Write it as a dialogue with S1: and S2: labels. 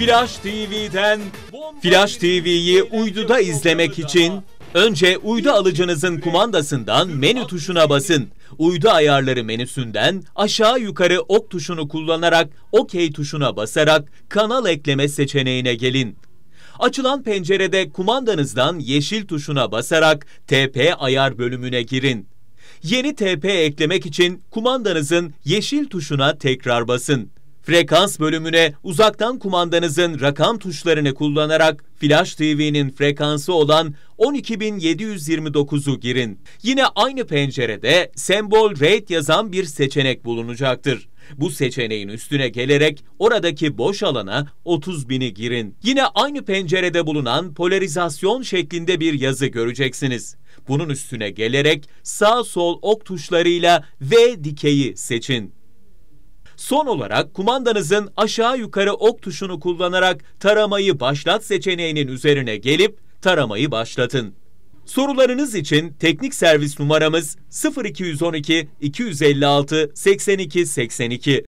S1: Flash TV'den Flash TV'yi uyduda izlemek için önce uydu alıcınızın kumandasından menü tuşuna basın. Uydu ayarları menüsünden aşağı yukarı ok tuşunu kullanarak OK tuşuna basarak kanal ekleme seçeneğine gelin. Açılan pencerede kumandanızdan yeşil tuşuna basarak TP ayar bölümüne girin. Yeni TP eklemek için kumandanızın yeşil tuşuna tekrar basın. Frekans bölümüne uzaktan kumandanızın rakam tuşlarını kullanarak Flash TV'nin frekansı olan 12729'u girin. Yine aynı pencerede sembol RAID yazan bir seçenek bulunacaktır. Bu seçeneğin üstüne gelerek oradaki boş alana 30.000'i girin. Yine aynı pencerede bulunan polarizasyon şeklinde bir yazı göreceksiniz. Bunun üstüne gelerek sağ sol ok tuşlarıyla V dikeyi seçin. Son olarak kumandanızın aşağı yukarı ok tuşunu kullanarak taramayı başlat seçeneğinin üzerine gelip taramayı başlatın. Sorularınız için teknik servis numaramız 0212 256 82 82.